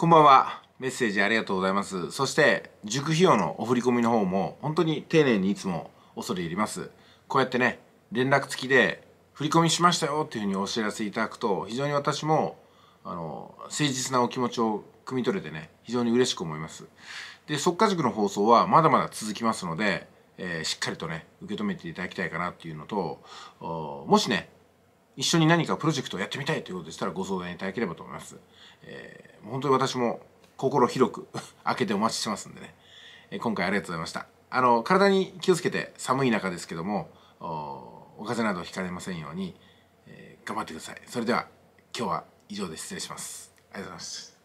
こんばんは。メッセージありがとうございます。そして、塾費用のお振り込みの方も、本当に丁寧にいつも恐れ入ります。こうやってね、連絡付きで、振り込みしましたよっていうふうにお知らせいただくと、非常に私も、あの、誠実なお気持ちを汲み取れてね、非常に嬉しく思います。で、即可塾の放送はまだまだ続きますので、えー、しっかりとね、受け止めていただきたいかなっていうのと、もしね、一緒に何かプロジェクトをやってみたいということでしたらご相談いただければと思います。えー、本当に私も心広く 開けてお待ちしてますんでね、えー、今回ありがとうございました。あの、体に気をつけて寒い中ですけども、お風邪などひかれませんように、えー、頑張ってください。それでは今日は以上で失礼します。ありがとうございます。